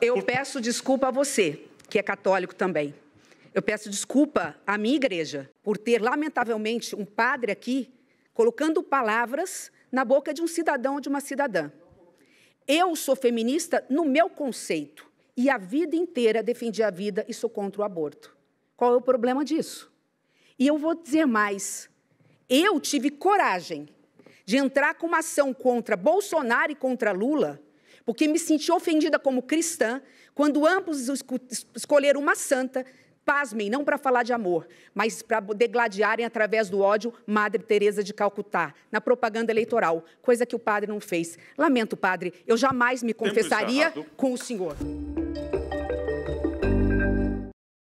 Eu peço desculpa a você, que é católico também. Eu peço desculpa à minha igreja por ter, lamentavelmente, um padre aqui colocando palavras na boca de um cidadão ou de uma cidadã. Eu sou feminista no meu conceito e a vida inteira defendi a vida e sou contra o aborto. Qual é o problema disso? E eu vou dizer mais. Eu tive coragem de entrar com uma ação contra Bolsonaro e contra Lula porque me senti ofendida como cristã quando ambos escolheram uma santa, pasmem, não para falar de amor, mas para degladiarem através do ódio Madre Teresa de Calcutá, na propaganda eleitoral, coisa que o padre não fez. Lamento, padre, eu jamais me confessaria com o senhor.